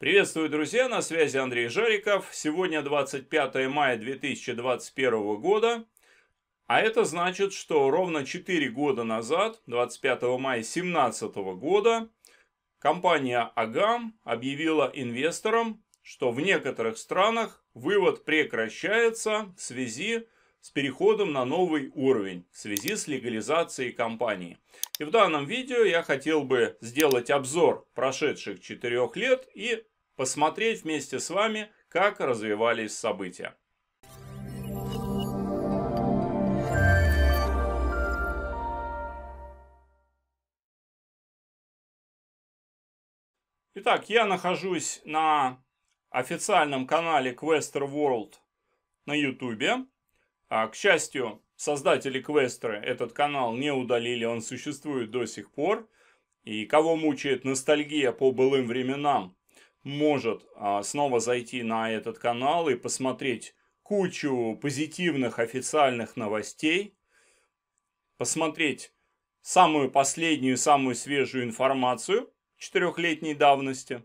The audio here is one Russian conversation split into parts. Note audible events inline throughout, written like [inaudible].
Приветствую, друзья, на связи Андрей Жариков. Сегодня 25 мая 2021 года, а это значит, что ровно 4 года назад, 25 мая 2017 года, компания Агам объявила инвесторам, что в некоторых странах вывод прекращается в связи с переходом на новый уровень в связи с легализацией компании. И в данном видео я хотел бы сделать обзор прошедших 4 лет и посмотреть вместе с вами, как развивались события. Итак, я нахожусь на официальном канале Quester World на YouTube. А, к счастью, создатели Квестера этот канал не удалили, он существует до сих пор. И кого мучает ностальгия по былым временам, может а, снова зайти на этот канал и посмотреть кучу позитивных официальных новостей, посмотреть самую последнюю, самую свежую информацию четырехлетней давности.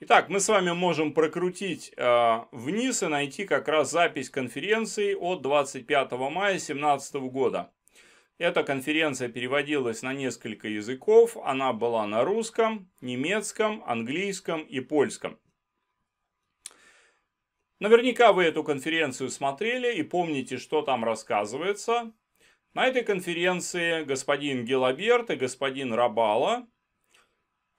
Итак, мы с вами можем прокрутить а, вниз и найти как раз запись конференции от 25 мая 2017 года. Эта конференция переводилась на несколько языков. Она была на русском, немецком, английском и польском. Наверняка вы эту конференцию смотрели и помните, что там рассказывается. На этой конференции господин Гелаберт и господин Рабала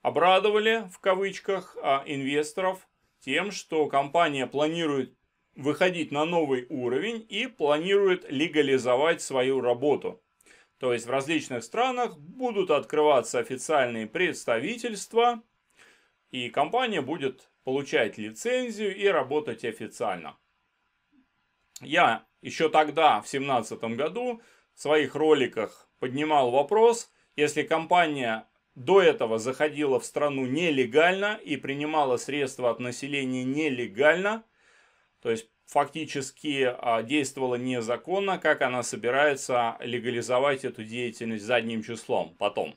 обрадовали, в кавычках, а, инвесторов тем, что компания планирует выходить на новый уровень и планирует легализовать свою работу. То есть в различных странах будут открываться официальные представительства, и компания будет получать лицензию и работать официально. Я еще тогда, в 2017 году, в своих роликах поднимал вопрос, если компания до этого заходила в страну нелегально и принимала средства от населения нелегально, то есть фактически а, действовала незаконно, как она собирается легализовать эту деятельность задним числом потом.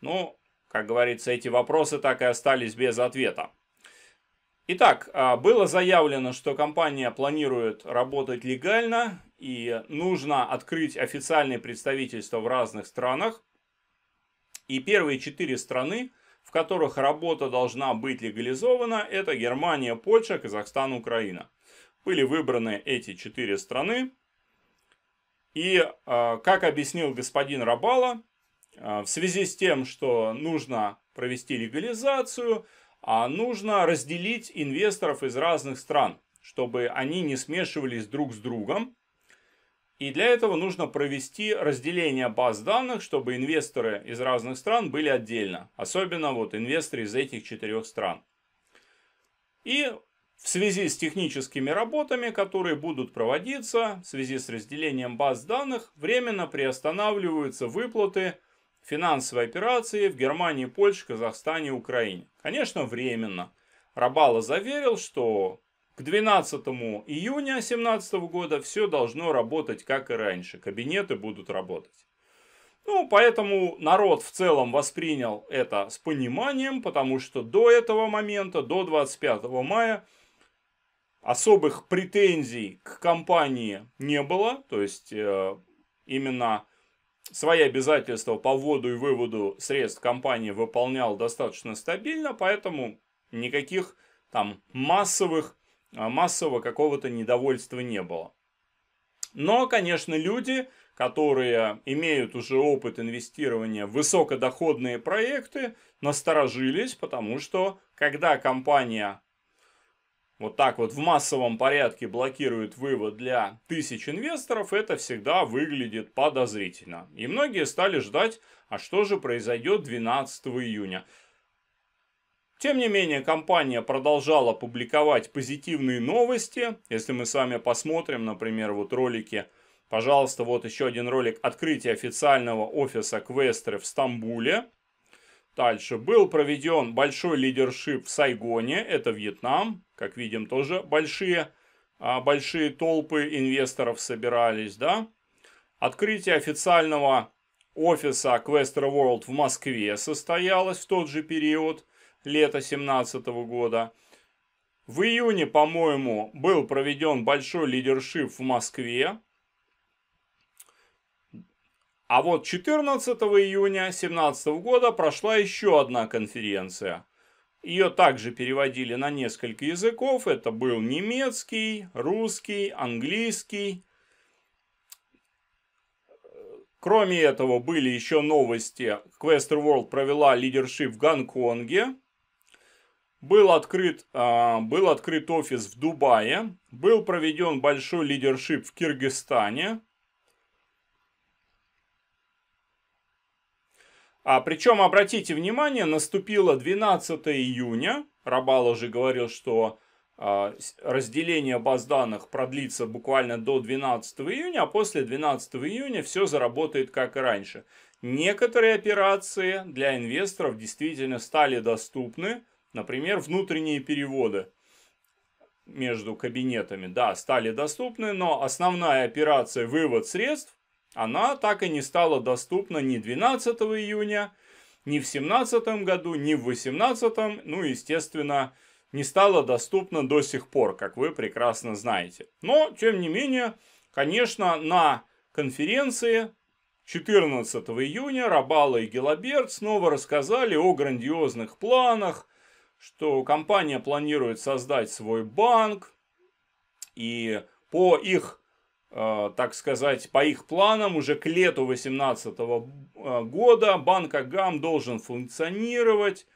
Ну, как говорится, эти вопросы так и остались без ответа. Итак, а, было заявлено, что компания планирует работать легально и нужно открыть официальные представительства в разных странах. И первые четыре страны, в которых работа должна быть легализована, это Германия, Польша, Казахстан, Украина были выбраны эти четыре страны. И, а, как объяснил господин Рабала, в связи с тем, что нужно провести легализацию, а нужно разделить инвесторов из разных стран, чтобы они не смешивались друг с другом. И для этого нужно провести разделение баз данных, чтобы инвесторы из разных стран были отдельно. Особенно вот инвесторы из этих четырех стран. И в связи с техническими работами, которые будут проводиться в связи с разделением баз данных, временно приостанавливаются выплаты финансовой операции в Германии, Польше, Казахстане Украине. Конечно, временно. Рабала заверил, что к 12 июня 2017 года все должно работать как и раньше. Кабинеты будут работать. Ну, поэтому народ в целом воспринял это с пониманием, потому что до этого момента, до 25 мая, Особых претензий к компании не было, то есть э, именно свои обязательства по вводу и выводу средств компания выполнял достаточно стабильно, поэтому никаких там массовых, э, массового какого-то недовольства не было. Но, конечно, люди, которые имеют уже опыт инвестирования в высокодоходные проекты, насторожились, потому что когда компания вот так вот в массовом порядке блокирует вывод для тысяч инвесторов, это всегда выглядит подозрительно. И многие стали ждать, а что же произойдет 12 июня. Тем не менее, компания продолжала публиковать позитивные новости. Если мы с вами посмотрим, например, вот ролики, пожалуйста, вот еще один ролик открытия официального офиса Квестры в Стамбуле. Дальше. Был проведен большой лидершип в Сайгоне, это Вьетнам. Как видим, тоже большие, а, большие толпы инвесторов собирались. Да? Открытие официального офиса Questra World в Москве состоялось в тот же период, лето 2017 года. В июне, по-моему, был проведен большой лидершип в Москве. А вот 14 июня 2017 года прошла еще одна конференция. Ее также переводили на несколько языков. Это был немецкий, русский, английский. Кроме этого, были еще новости. Questworld провела лидершип в Гонконге. Был открыт, а, был открыт офис в Дубае. Был проведен большой лидершип в Киргизстане. А причем, обратите внимание, наступило 12 июня. Рабал уже говорил, что э, разделение баз данных продлится буквально до 12 июня, а после 12 июня все заработает как и раньше. Некоторые операции для инвесторов действительно стали доступны, например, внутренние переводы между кабинетами, да, стали доступны, но основная операция вывод средств она так и не стала доступна ни 12 июня, ни в 17 году, ни в 18, ну, естественно, не стала доступна до сих пор, как вы прекрасно знаете. Но, тем не менее, конечно, на конференции 14 июня Рабала и Гелаберт снова рассказали о грандиозных планах, что компания планирует создать свой банк, и по их Э, так сказать, по их планам уже к лету 2018 э, года банк Агам должен функционировать,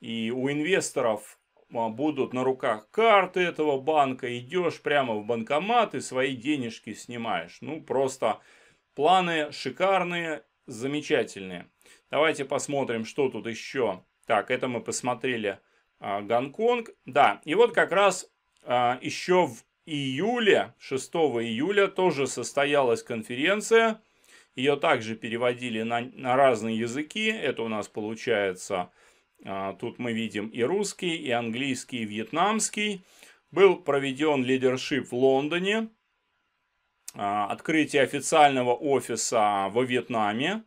и у инвесторов э, будут на руках карты этого банка, идешь прямо в банкомат и свои денежки снимаешь. Ну, просто планы шикарные, замечательные. Давайте посмотрим, что тут еще. Так, это мы посмотрели а, Гонконг. Да, и вот как раз а, еще в июля, 6 июля тоже состоялась конференция. Ее также переводили на, на разные языки. Это у нас получается, а, тут мы видим и русский, и английский, и вьетнамский. Был проведен лидершип в Лондоне, а, открытие официального офиса во Вьетнаме,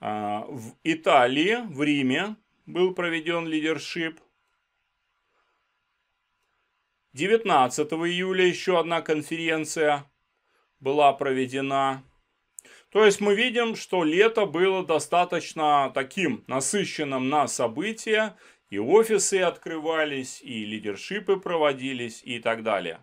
а, в Италии, в Риме был проведен лидершип – 19 июля еще одна конференция была проведена. То есть мы видим, что лето было достаточно таким насыщенным на события, и офисы открывались, и лидершипы проводились, и так далее.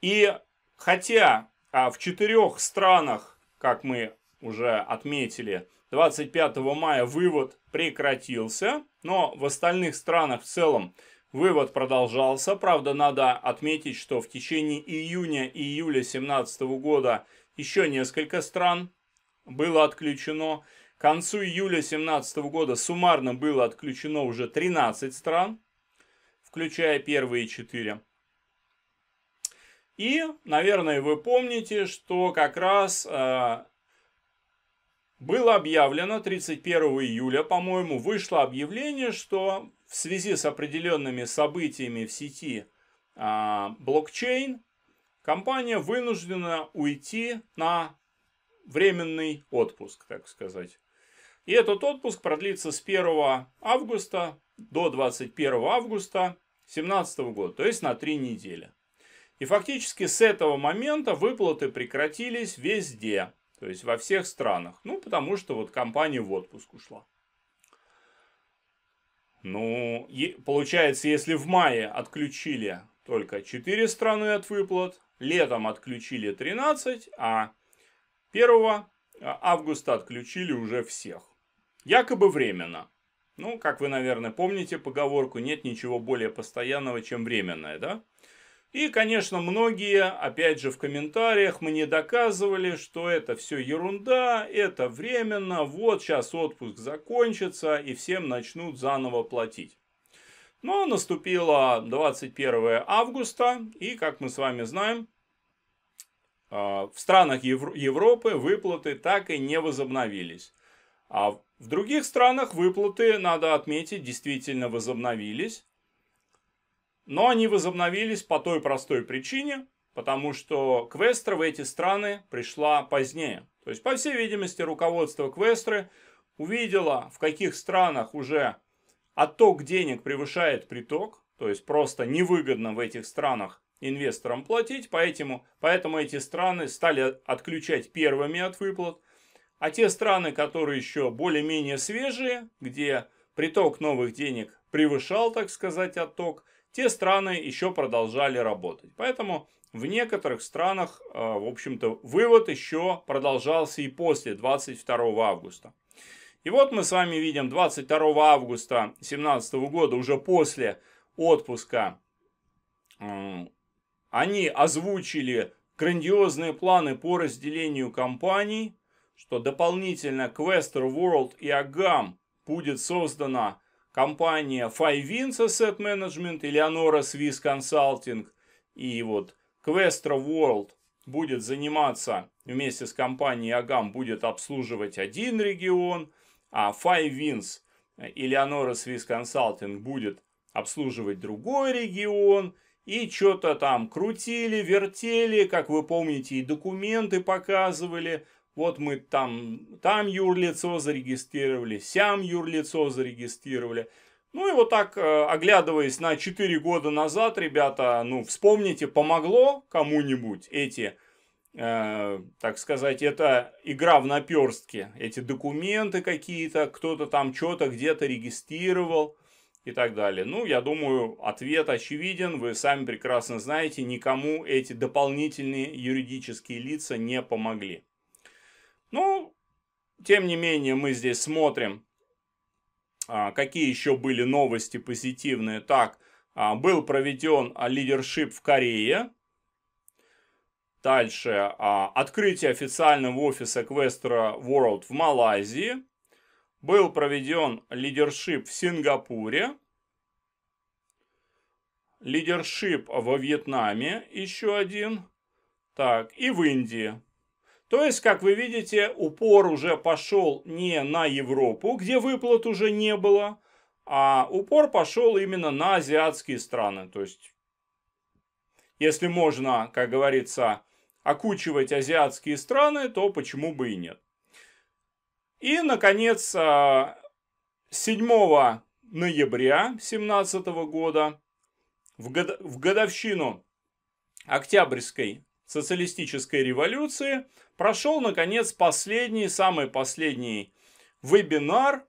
И хотя а, в четырех странах, как мы уже отметили, 25 мая вывод прекратился, но в остальных странах в целом вывод продолжался. Правда, надо отметить, что в течение июня и июля 2017 года еще несколько стран было отключено. К концу июля 2017 года суммарно было отключено уже 13 стран, включая первые 4. И, наверное, вы помните, что как раз э, было объявлено 31 июля, по-моему, вышло объявление, что в связи с определенными событиями в сети а, блокчейн, компания вынуждена уйти на временный отпуск, так сказать. И этот отпуск продлится с 1 августа до 21 августа 2017 года, то есть на три недели. И фактически с этого момента выплаты прекратились везде. То есть во всех странах. Ну, потому что вот компания в отпуск ушла. Ну, получается, если в мае отключили только 4 страны от выплат, летом отключили 13, а 1 а, августа отключили уже всех. Якобы временно. Ну, как вы, наверное, помните поговорку, нет ничего более постоянного, чем временное, да? И, конечно, многие, опять же, в комментариях мне доказывали, что это все ерунда, это временно, вот сейчас отпуск закончится и всем начнут заново платить. Но наступило 21 августа, и, как мы с вами знаем, а, в странах Европы выплаты так и не возобновились. А в других странах выплаты, надо отметить, действительно возобновились. Но они возобновились по той простой причине, потому что Квестра в эти страны пришла позднее. То есть, по всей видимости, руководство Квестры увидело, в каких странах уже отток денег превышает приток, то есть просто невыгодно в этих странах инвесторам платить, поэтому, поэтому эти страны стали отключать первыми от выплат. А те страны, которые еще более-менее свежие, где приток новых денег превышал, так сказать, отток – те страны еще продолжали работать. Поэтому в некоторых странах, э, в общем-то, вывод еще продолжался и после 22 августа. И вот мы с вами видим 22 августа 2017 года, уже после отпуска, э, они озвучили грандиозные планы по разделению компаний, что дополнительно к Western World и Агам будет создана компания Five Wins Asset Management, Eleonora Swiss Consulting и вот Questra World будет заниматься вместе с компанией Агам, будет обслуживать один регион, а Five Wins Eleonora Swiss Consulting будет обслуживать другой регион. И что-то там крутили, вертели, как вы помните, и документы показывали вот мы там, там юрлицо зарегистрировали, сям юрлицо зарегистрировали. Ну и вот так, э, оглядываясь на 4 года назад, ребята, ну вспомните, помогло кому-нибудь эти, э, так сказать, это игра в наперстке, эти документы какие-то, кто-то там что-то где-то регистрировал и так далее. Ну, я думаю, ответ очевиден, вы сами прекрасно знаете, никому эти дополнительные юридические лица не помогли. Ну, тем не менее, мы здесь смотрим, а, какие еще были новости позитивные. Так, а, был проведен а, лидершип в Корее. Дальше, открытие официального офиса Квестера World в Малайзии. Был проведен лидершип в Сингапуре. Лидершип во Вьетнаме еще один. Так, и в Индии. То есть, как вы видите, упор уже пошел не на Европу, где выплат уже не было, а упор пошел именно на азиатские страны. То есть, если можно, как говорится, окучивать азиатские страны, то почему бы и нет. И, наконец, 7 а, ноября 2017 года, в годовщину Октябрьской социалистической революции, прошел, наконец, последний, самый последний вебинар.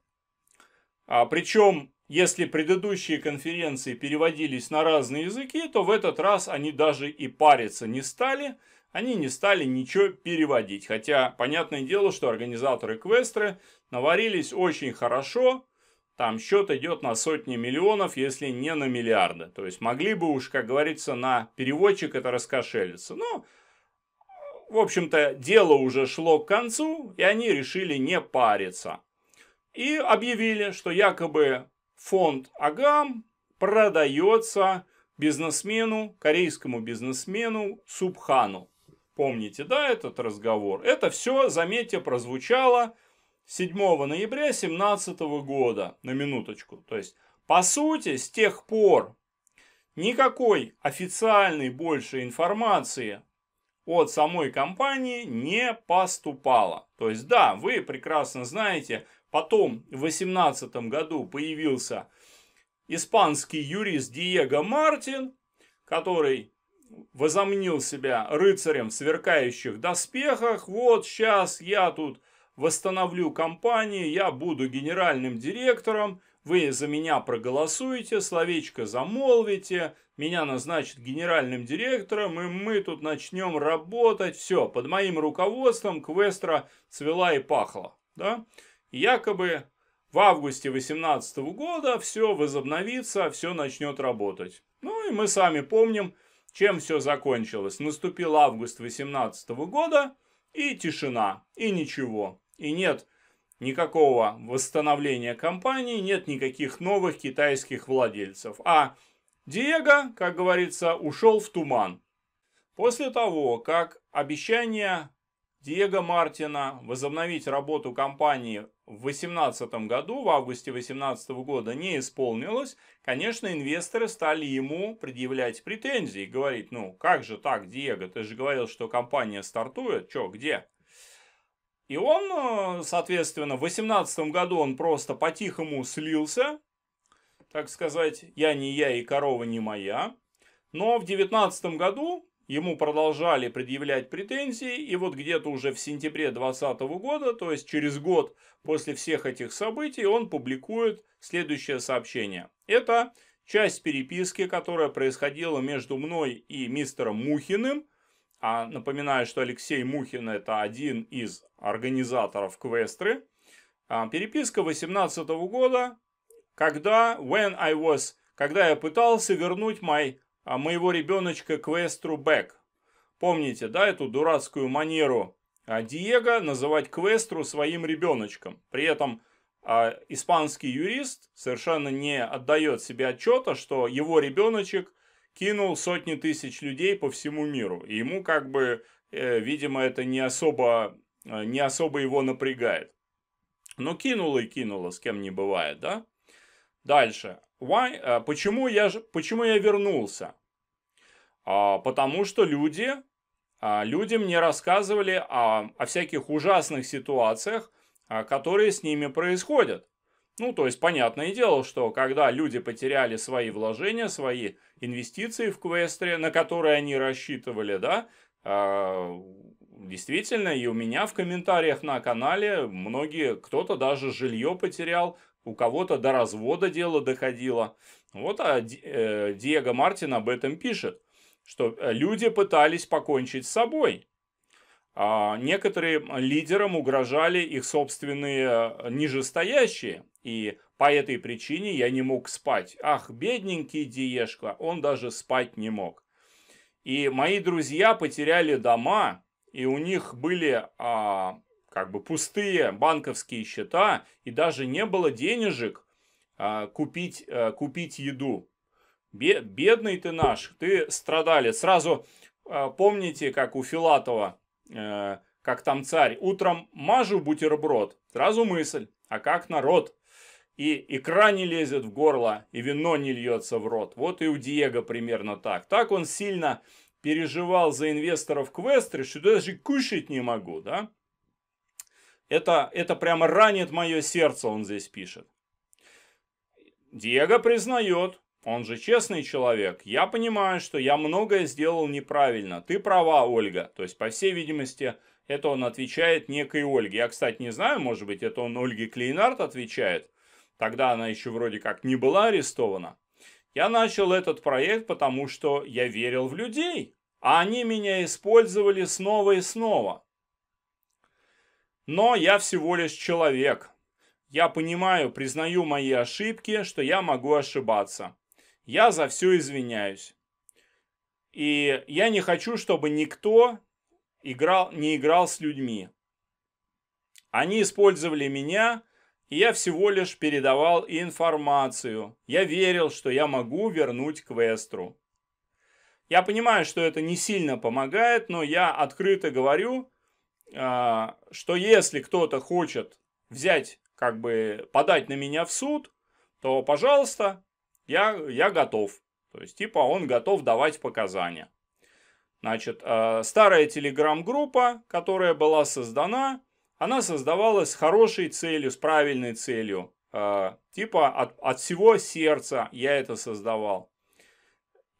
А, причем, если предыдущие конференции переводились на разные языки, то в этот раз они даже и париться не стали. Они не стали ничего переводить. Хотя, понятное дело, что организаторы квестры наварились очень хорошо – там счет идет на сотни миллионов, если не на миллиарды. То есть могли бы уж, как говорится, на переводчик это раскошелиться. Но, ну, в общем-то, дело уже шло к концу, и они решили не париться. И объявили, что якобы фонд Агам продается бизнесмену, корейскому бизнесмену Субхану. Помните, да, этот разговор? Это все, заметьте, прозвучало 7 ноября 2017 года, на минуточку. То есть, по сути, с тех пор никакой официальной больше информации от самой компании не поступало. То есть, да, вы прекрасно знаете, потом в 2018 году появился испанский юрист Диего Мартин, который возомнил себя рыцарем в сверкающих доспехах. Вот сейчас я тут восстановлю компанию, я буду генеральным директором, вы за меня проголосуете, словечко замолвите, меня назначат генеральным директором, и мы тут начнем работать. Все, под моим руководством Квестра цвела и пахла. Да? якобы в августе 2018 года все возобновится, все начнет работать. Ну и мы сами помним, чем все закончилось. Наступил август 2018 года, и тишина, и ничего. И нет никакого восстановления компании, нет никаких новых китайских владельцев. А Диего, как говорится, ушел в туман. После того, как обещание Диего Мартина возобновить работу компании в 2018 году, в августе 2018 года, не исполнилось, конечно, инвесторы стали ему предъявлять претензии, говорить, ну как же так, Диего, ты же говорил, что компания стартует, чё, где? И он, э, соответственно, в 18 году он просто по-тихому слился, так сказать, я не я и корова не моя. Но в 19 году ему продолжали предъявлять претензии, и вот где-то уже в сентябре 2020 года, то есть через год после всех этих событий, он публикует следующее сообщение. Это часть переписки, которая происходила между мной и мистером Мухиным – а напоминаю, что Алексей Мухин это один из организаторов квестры. А, переписка 18 года, когда when I was, когда я пытался вернуть мой, а, моего ребеночка квестру back. Помните, да, эту дурацкую манеру а, Диего называть квестру своим ребеночком. При этом испанский юрист совершенно не отдает себе отчета, что его ребеночек кинул сотни тысяч людей по всему миру. И ему как бы, э, видимо, это не особо, э, не особо его напрягает. Но кинуло и кинуло, с кем не бывает, да? Дальше. Why? Э, почему, я, почему я вернулся? А, потому что люди, а, люди мне рассказывали о, о всяких ужасных ситуациях, а, которые с ними происходят. Ну, то есть, понятное дело, что когда люди потеряли свои вложения, свои инвестиции в квестре, на которые они рассчитывали, да, а, действительно, и у меня в комментариях на канале многие, кто-то даже жилье потерял, у кого-то до развода дело доходило. Вот а э, Диего Мартин об этом пишет, что э, люди пытались покончить с собой. А некоторым лидерам угрожали их собственные э, нижестоящие – и по этой причине я не мог спать. Ах, бедненький Диешка, он даже спать не мог. И мои друзья потеряли дома, и у них были а, как бы пустые банковские счета, и даже не было денежек а, купить, а, купить еду. Бедный ты наш, ты страдали. Сразу а, помните, как у Филатова, а, как там царь, утром мажу бутерброд, сразу мысль, а как народ? и икра не лезет в горло, и вино не льется в рот. Вот и у Диего примерно так. Так он сильно переживал за инвесторов Квестри, что даже кушать не могу, да? Это, это прямо ранит мое сердце, он здесь пишет. Диего признает, он же честный человек. Я понимаю, что я многое сделал неправильно. Ты права, Ольга. То есть, по всей видимости, это он отвечает некой Ольге. Я, кстати, не знаю, может быть, это он Ольге Клейнард отвечает. Тогда она еще вроде как не была арестована. Я начал этот проект, потому что я верил в людей, а они меня использовали снова и снова. Но я всего лишь человек. Я понимаю, признаю мои ошибки, что я могу ошибаться. Я за все извиняюсь. И я не хочу, чтобы никто играл, не играл с людьми. Они использовали меня, я всего лишь передавал информацию. Я верил, что я могу вернуть Квестру. Я понимаю, что это не сильно помогает, но я открыто говорю, а, что если кто-то хочет взять, как бы подать на меня в суд, то, пожалуйста, я, я готов. То есть, типа, он готов давать показания. Значит, а, старая телеграм-группа, которая была создана, она создавалась с хорошей целью, с правильной целью. А, типа от, от всего сердца я это создавал.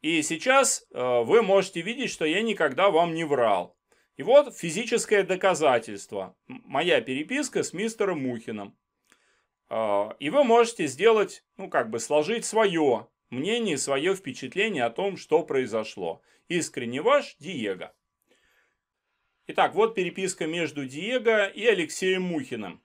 И сейчас а, вы можете видеть, что я никогда вам не врал. И вот физическое доказательство. Моя переписка с мистером Мухиным. А, и вы можете сделать, ну как бы сложить свое мнение, свое впечатление о том, что произошло. Искренне ваш Диего. Итак, вот переписка между Диего и Алексеем Мухиным.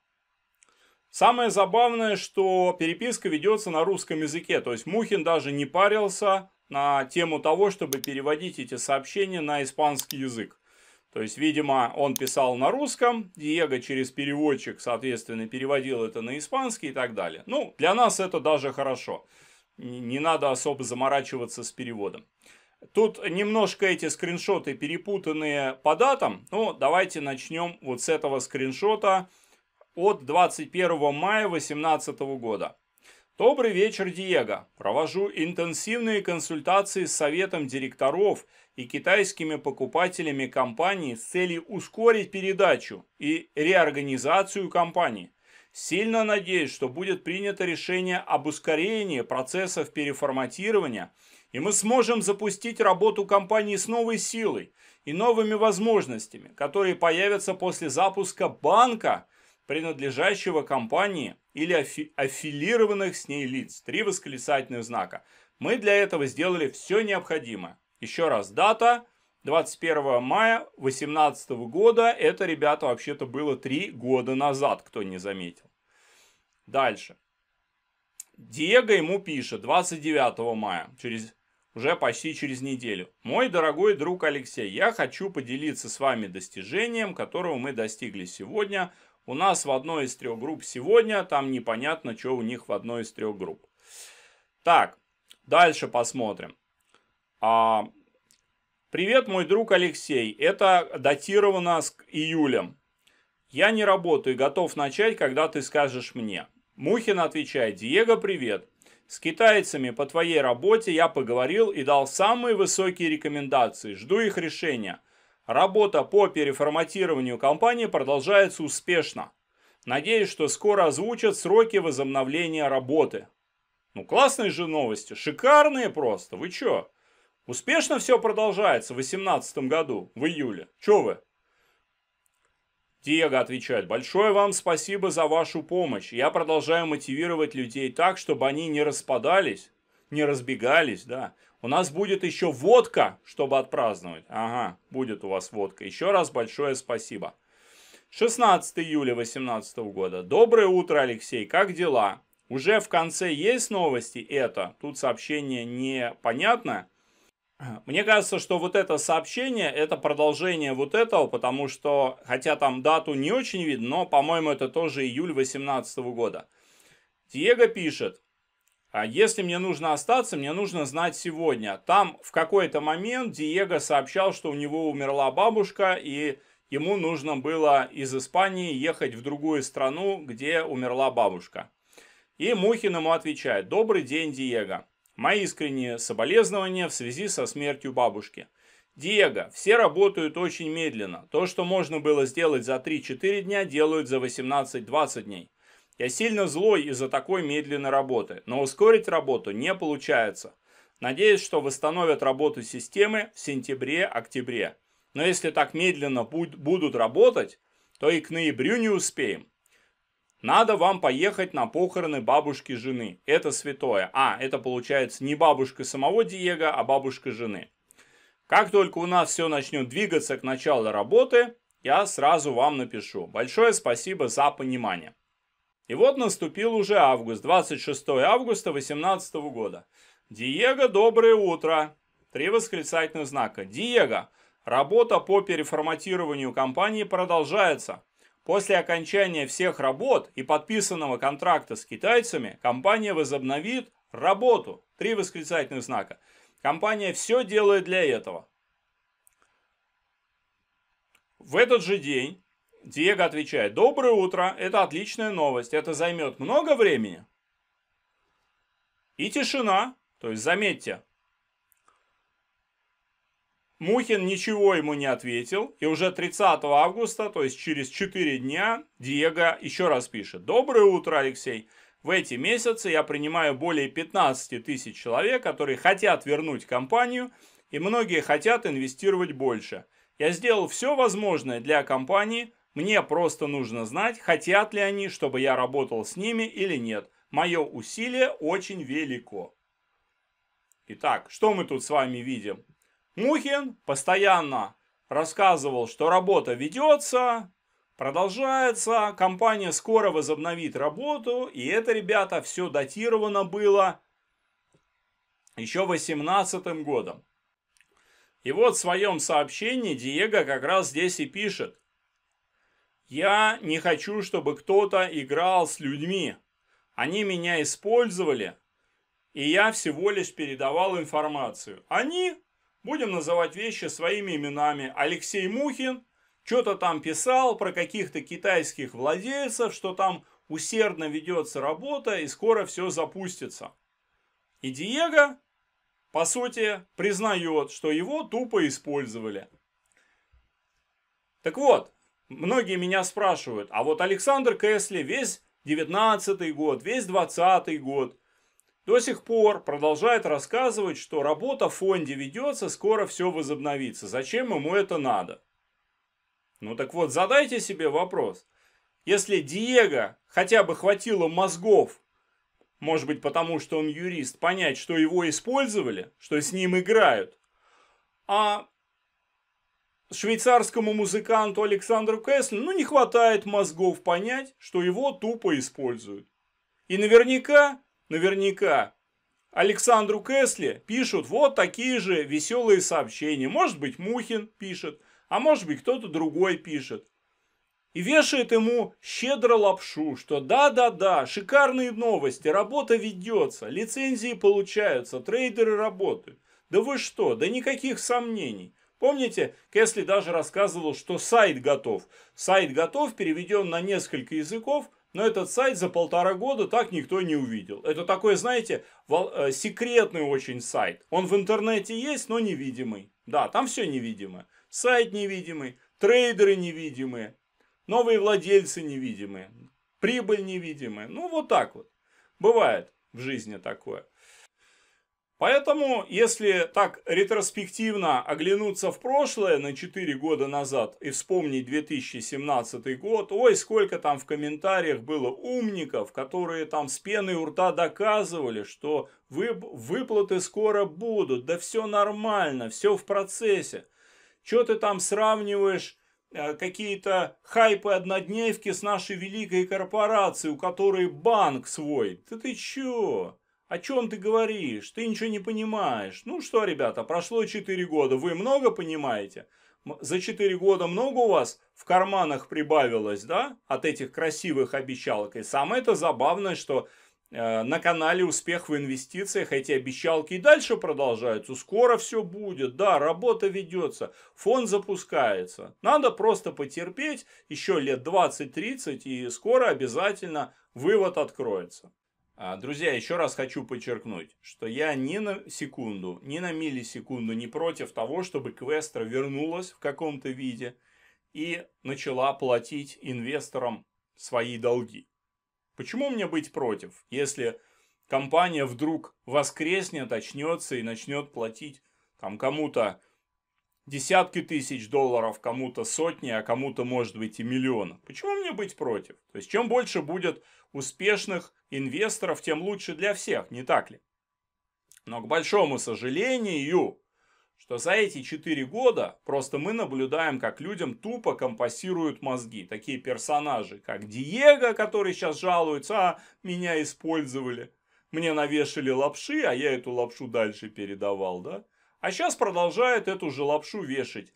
Самое забавное, что переписка ведется на русском языке, то есть Мухин даже не парился на тему того, чтобы переводить эти сообщения на испанский язык. То есть, видимо, он писал на русском, Диего через переводчик, соответственно, переводил это на испанский и так далее. Ну, для нас это даже хорошо. Не надо особо заморачиваться с переводом. Тут немножко эти скриншоты перепутанные по датам. Ну, давайте начнем вот с этого скриншота от 21 мая 2018 года. Добрый вечер, Диего. Провожу интенсивные консультации с советом директоров и китайскими покупателями компании с целью ускорить передачу и реорганизацию компании. Сильно надеюсь, что будет принято решение об ускорении процессов переформатирования – и мы сможем запустить работу компании с новой силой и новыми возможностями, которые появятся после запуска банка, принадлежащего компании или афи аффилированных с ней лиц. Три восклицательных знака. Мы для этого сделали все необходимое. Еще раз, дата 21 мая 2018 года. Это, ребята, вообще-то было три года назад, кто не заметил. Дальше. Диего ему пишет 29 мая, через уже почти через неделю. Мой дорогой друг Алексей, я хочу поделиться с вами достижением, которого мы достигли сегодня. У нас в одной из трех групп сегодня, там непонятно, что у них в одной из трех групп. Так, дальше посмотрим. А, Привет, мой друг Алексей. Это датировано с июлем. Я не работаю готов начать, когда ты скажешь мне. Мухин отвечает, Диего, привет. С китайцами по твоей работе я поговорил и дал самые высокие рекомендации. Жду их решения. Работа по переформатированию компании продолжается успешно. Надеюсь, что скоро озвучат сроки возобновления работы. Ну, классные же новости. Шикарные просто. Вы чё? Успешно все продолжается в 2018 году, в июле. Чё вы? Диего отвечает, большое вам спасибо за вашу помощь. Я продолжаю мотивировать людей так, чтобы они не распадались, не разбегались, да. У нас будет еще водка, чтобы отпраздновать. Ага, будет у вас водка. Еще раз большое спасибо. 16 июля 2018 года. Доброе утро, Алексей, как дела? Уже в конце есть новости это, тут сообщение непонятно, [clears throat] Мне кажется, что вот это сообщение, это продолжение вот этого, потому что, хотя там дату не очень видно, но, по-моему, это тоже июль 2018 года. Диего пишет, «А если мне нужно остаться, мне нужно знать сегодня. Там в какой-то момент Диего сообщал, что у него умерла бабушка, и ему нужно было из Испании ехать в другую страну, где умерла бабушка. И Мухин ему отвечает, добрый день, Диего. Мои искренние соболезнования в связи со смертью бабушки. Диего, все работают очень медленно. То, что можно было сделать за 3-4 дня, делают за 18-20 дней. Я сильно злой из-за такой медленной работы, но ускорить работу не получается. Надеюсь, что восстановят работу системы в сентябре-октябре. Но если так медленно будут работать, то и к ноябрю не успеем. Надо вам поехать на похороны бабушки жены. Это святое. А, это получается не бабушка самого Диего, а бабушка жены. Как только у нас все начнет двигаться к началу работы, я сразу вам напишу. Большое спасибо за понимание. И вот наступил уже август, 26 августа 2018 года. Диего, доброе утро. Три восклицательных знака. Диего, работа по переформатированию компании продолжается. После окончания всех работ и подписанного контракта с китайцами, компания возобновит работу. Три восклицательных знака. Компания все делает для этого. В этот же день Диего отвечает, доброе утро, это отличная новость, это займет много времени. И тишина, то есть заметьте, Мухин ничего ему не ответил, и уже 30 августа, то есть через 4 дня, Диего еще раз пишет. «Доброе утро, Алексей. В эти месяцы я принимаю более 15 тысяч человек, которые хотят вернуть компанию, и многие хотят инвестировать больше. Я сделал все возможное для компании, мне просто нужно знать, хотят ли они, чтобы я работал с ними или нет. Мое усилие очень велико. Итак, что мы тут с вами видим? Мухин постоянно рассказывал, что работа ведется, продолжается, компания скоро возобновит работу, и это, ребята, все датировано было еще 18 годом. И вот в своем сообщении Диего как раз здесь и пишет. «Я не хочу, чтобы кто-то играл с людьми. Они меня использовали, и я всего лишь передавал информацию. Они Будем называть вещи своими именами. Алексей Мухин что-то там писал про каких-то китайских владельцев, что там усердно ведется работа и скоро все запустится. И Диего, по сути, признает, что его тупо использовали. Так вот, многие меня спрашивают, а вот Александр Кэсли весь 19 год, весь 20 год до сих пор продолжает рассказывать, что работа в фонде ведется, скоро все возобновится. Зачем ему это надо? Ну так вот, задайте себе вопрос. Если Диего хотя бы хватило мозгов, может быть потому, что он юрист, понять, что его использовали, что с ним играют, а швейцарскому музыканту Александру Кэслю, ну не хватает мозгов понять, что его тупо используют. И наверняка наверняка, Александру Кэсли пишут вот такие же веселые сообщения. Может быть, Мухин пишет, а может быть, кто-то другой пишет. И вешает ему щедро лапшу, что да-да-да, шикарные новости, работа ведется, лицензии получаются, трейдеры работают. Да вы что, да никаких сомнений. Помните, Кэсли даже рассказывал, что сайт готов. Сайт готов, переведен на несколько языков – но этот сайт за полтора года так никто не увидел. Это такой, знаете, э, секретный очень сайт. Он в интернете есть, но невидимый. Да, там все невидимо. Сайт невидимый, трейдеры невидимые, новые владельцы невидимые, прибыль невидимая. Ну, вот так вот. Бывает в жизни такое. Поэтому, если так ретроспективно оглянуться в прошлое на 4 года назад и вспомнить 2017 год, ой, сколько там в комментариях было умников, которые там с пеной у рта доказывали, что выплаты скоро будут, да все нормально, все в процессе. Что ты там сравниваешь э, какие-то хайпы однодневки с нашей великой корпорацией, у которой банк свой? Да ты чё? «О чем ты говоришь? Ты ничего не понимаешь. Ну что, ребята, прошло 4 года, вы много понимаете? За 4 года много у вас в карманах прибавилось, да, от этих красивых обещалок? И самое это забавное, что э, на канале «Успех в инвестициях» эти обещалки и дальше продолжаются. Скоро все будет, да, работа ведется, фонд запускается. Надо просто потерпеть еще лет 20-30, и скоро обязательно вывод откроется. А, друзья, еще раз хочу подчеркнуть, что я ни на секунду, ни на миллисекунду не против того, чтобы Квестра вернулась в каком-то виде и начала платить инвесторам свои долги. Почему мне быть против, если компания вдруг воскреснет, очнется и начнет платить там кому-то десятки тысяч долларов, кому-то сотни, а кому-то, может быть, и миллионы. Почему мне быть против? То есть, чем больше будет успешных инвесторов, тем лучше для всех, не так ли? Но, к большому сожалению, что за эти 4 года просто мы наблюдаем, как людям тупо компасируют мозги. Такие персонажи, как Диего, который сейчас жалуется, а меня использовали, мне навешали лапши, а я эту лапшу дальше передавал, да? А сейчас продолжает эту же лапшу вешать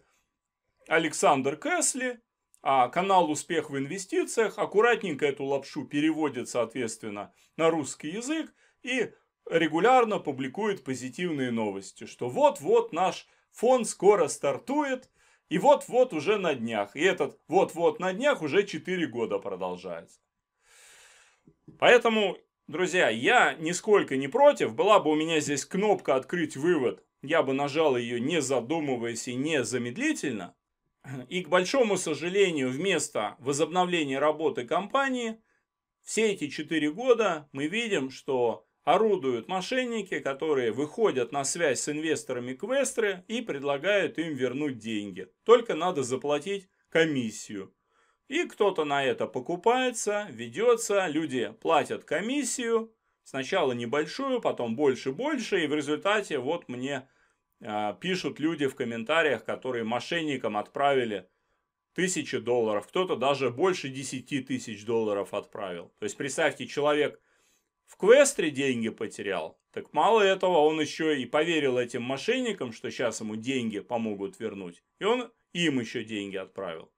Александр Кэсли, а канал «Успех в инвестициях» аккуратненько эту лапшу переводит, соответственно, на русский язык и регулярно публикует позитивные новости, что вот-вот наш фонд скоро стартует, и вот-вот уже на днях. И этот вот-вот на днях уже 4 года продолжается. Поэтому, друзья, я нисколько не против. Была бы у меня здесь кнопка «Открыть вывод», я бы нажал ее не задумываясь и не замедлительно. И, к большому сожалению, вместо возобновления работы компании, все эти четыре года мы видим, что орудуют мошенники, которые выходят на связь с инвесторами Квестры и предлагают им вернуть деньги. Только надо заплатить комиссию. И кто-то на это покупается, ведется, люди платят комиссию, сначала небольшую, потом больше-больше, и в результате вот мне а, пишут люди в комментариях, которые мошенникам отправили тысячи долларов, кто-то даже больше 10 тысяч долларов отправил. То есть представьте, человек в квестре деньги потерял, так мало этого, он еще и поверил этим мошенникам, что сейчас ему деньги помогут вернуть, и он им еще деньги отправил.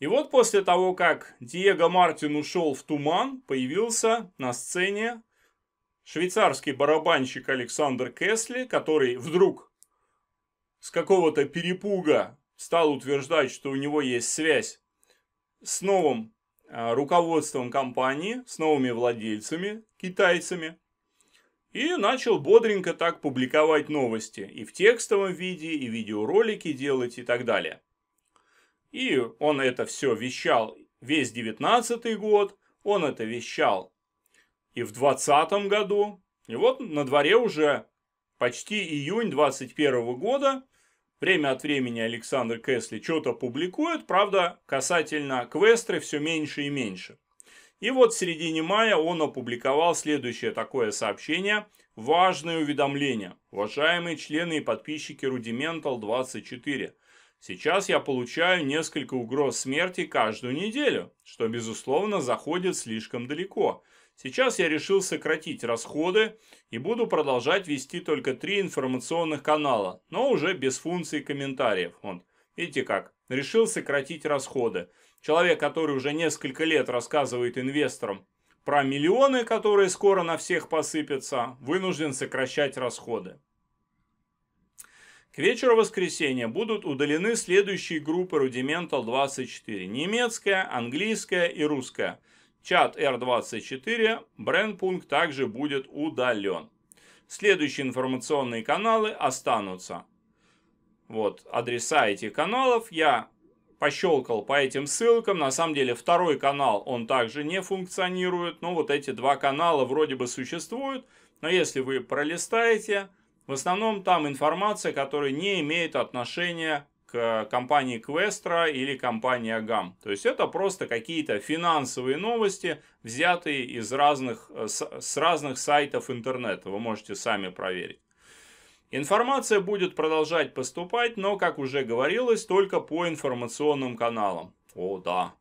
И вот после того, как Диего Мартин ушел в туман, появился на сцене швейцарский барабанщик Александр Кесли, который вдруг с какого-то перепуга стал утверждать, что у него есть связь с новым а, руководством компании, с новыми владельцами, китайцами. И начал бодренько так публиковать новости и в текстовом виде, и видеоролики делать и так далее. И он это все вещал весь 19 год, он это вещал и в 20 году. И вот на дворе уже почти июнь 21 года, Время от времени Александр Кэсли что-то публикует, правда, касательно квестры все меньше и меньше. И вот в середине мая он опубликовал следующее такое сообщение. Важное уведомление. Уважаемые члены и подписчики Rudimental 24. Сейчас я получаю несколько угроз смерти каждую неделю, что, безусловно, заходит слишком далеко. Сейчас я решил сократить расходы и буду продолжать вести только три информационных канала, но уже без функции комментариев. Вот, видите как, решил сократить расходы. Человек, который уже несколько лет рассказывает инвесторам про миллионы, которые скоро на всех посыпятся, вынужден сокращать расходы. К вечеру воскресенья будут удалены следующие группы Rudimental 24. Немецкая, английская и русская – Чат R24, брендпункт также будет удален. Следующие информационные каналы останутся. Вот адреса этих каналов я пощелкал по этим ссылкам. На самом деле второй канал, он также не функционирует. Но ну, вот эти два канала вроде бы существуют. Но если вы пролистаете, в основном там информация, которая не имеет отношения компании Квестра или компании Агам. То есть это просто какие-то финансовые новости, взятые из разных, э, с разных сайтов интернета. Вы можете сами проверить. Информация будет продолжать поступать, но, как уже говорилось, только по информационным каналам. О, да.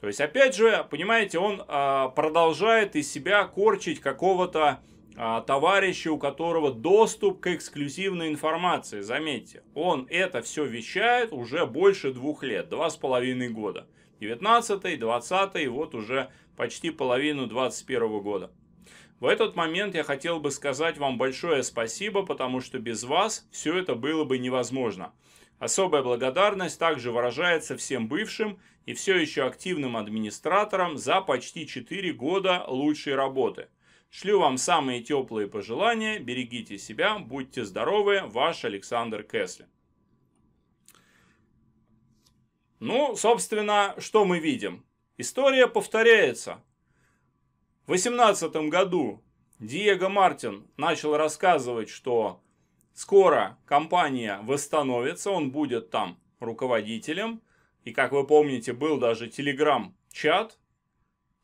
То есть, опять же, понимаете, он а, продолжает из себя корчить какого-то а, товарища, у которого доступ к эксклюзивной информации. Заметьте, он это все вещает уже больше двух лет, два с половиной года. 19 20 вот уже почти половину 21 года. В этот момент я хотел бы сказать вам большое спасибо, потому что без вас все это было бы невозможно. Особая благодарность также выражается всем бывшим и все еще активным администраторам за почти 4 года лучшей работы – Шлю вам самые теплые пожелания, берегите себя, будьте здоровы, ваш Александр Кесли. Ну, собственно, что мы видим? История повторяется. В 18 году Диего Мартин начал рассказывать, что скоро компания восстановится, он будет там руководителем. И, как вы помните, был даже телеграм-чат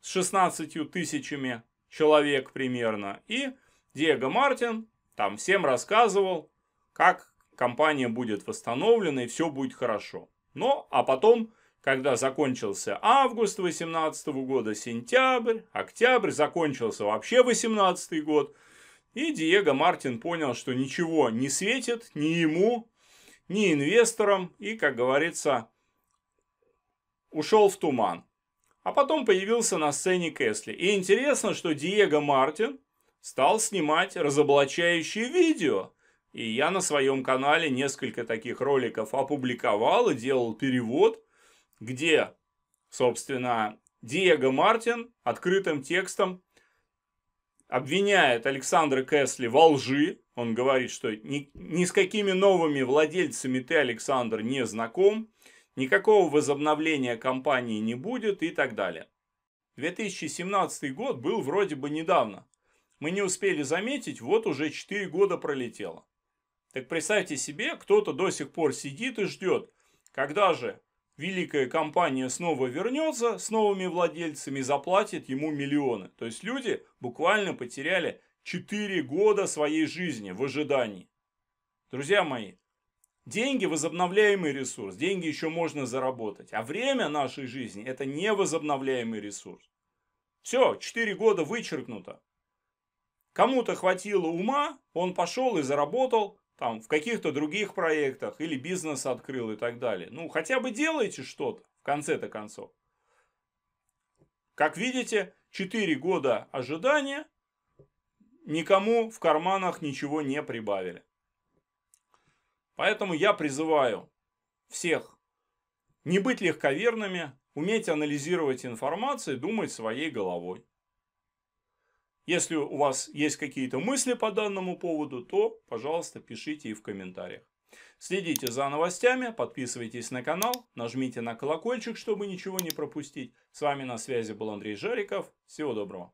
с 16 тысячами человек примерно. И Диего Мартин там всем рассказывал, как компания будет восстановлена и все будет хорошо. Но, а потом, когда закончился август 18 года, сентябрь, октябрь, закончился вообще 18 год, и Диего Мартин понял, что ничего не светит ни ему, ни инвесторам, и, как говорится, ушел в туман. А потом появился на сцене Кэсли. И интересно, что Диего Мартин стал снимать разоблачающие видео. И я на своем канале несколько таких роликов опубликовал и делал перевод, где, собственно, Диего Мартин открытым текстом обвиняет Александра Кэсли во лжи. Он говорит, что ни, ни с какими новыми владельцами ты, Александр, не знаком никакого возобновления компании не будет и так далее. 2017 год был вроде бы недавно. Мы не успели заметить, вот уже 4 года пролетело. Так представьте себе, кто-то до сих пор сидит и ждет, когда же великая компания снова вернется с новыми владельцами, заплатит ему миллионы. То есть люди буквально потеряли 4 года своей жизни в ожидании. Друзья мои, Деньги – возобновляемый ресурс, деньги еще можно заработать. А время нашей жизни – это невозобновляемый ресурс. Все, 4 года вычеркнуто. Кому-то хватило ума, он пошел и заработал там в каких-то других проектах или бизнес открыл и так далее. Ну, хотя бы делайте что-то в конце-то концов. Как видите, 4 года ожидания, никому в карманах ничего не прибавили. Поэтому я призываю всех не быть легковерными, уметь анализировать информацию думать своей головой. Если у вас есть какие-то мысли по данному поводу, то, пожалуйста, пишите их в комментариях. Следите за новостями, подписывайтесь на канал, нажмите на колокольчик, чтобы ничего не пропустить. С вами на связи был Андрей Жариков. Всего доброго.